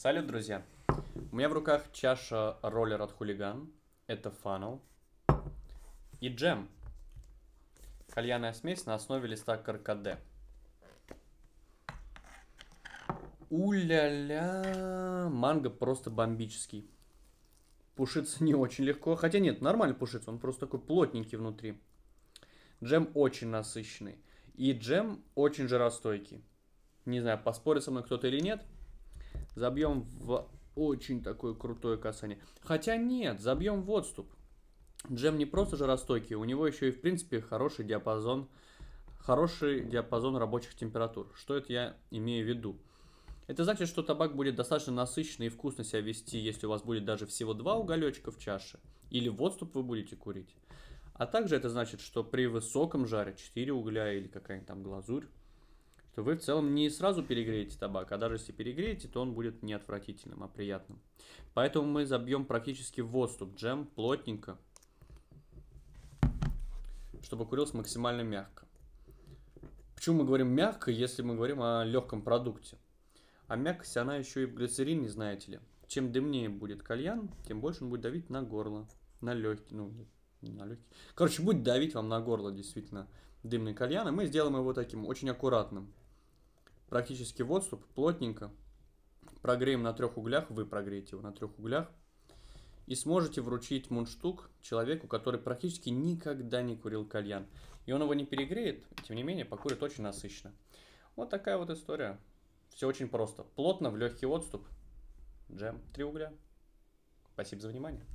Салют, друзья! У меня в руках чаша роллер от хулиган. Это фанал. И джем. Кальянная смесь на основе листа каркаде. Уля-ля! Манго просто бомбический. Пушится не очень легко. Хотя нет, нормально пушится. Он просто такой плотненький внутри. Джем очень насыщенный. И джем очень жиростойкий. Не знаю, поспорит со мной кто-то или нет – Забьем в очень такое крутое касание. Хотя нет, забьем в отступ. Джем не просто жаростойкий, у него еще и в принципе хороший диапазон, хороший диапазон рабочих температур. Что это я имею в виду? Это значит, что табак будет достаточно насыщенный и вкусно себя вести, если у вас будет даже всего два уголечка в чаше, или в отступ вы будете курить. А также это значит, что при высоком жаре 4 угля или какая-нибудь там глазурь, то вы в целом не сразу перегреете табак, а даже если перегреете, то он будет не отвратительным, а приятным. Поэтому мы забьем практически в отступ джем плотненько, чтобы курилось максимально мягко. Почему мы говорим мягко, если мы говорим о легком продукте? А мягкость, она еще и в глицерине, знаете ли. Чем дымнее будет кальян, тем больше он будет давить на горло, на легкий, ну, на легкий. Короче, будет давить вам на горло, действительно, дымный кальян, и мы сделаем его таким, очень аккуратным практически в отступ, плотненько. Прогреем на трех углях, вы прогреете его на трех углях. И сможете вручить мундштук человеку, который практически никогда не курил кальян. И он его не перегреет, тем не менее покурит очень насыщенно. Вот такая вот история. Все очень просто. Плотно, в легкий отступ. Джем, три угля. Спасибо за внимание.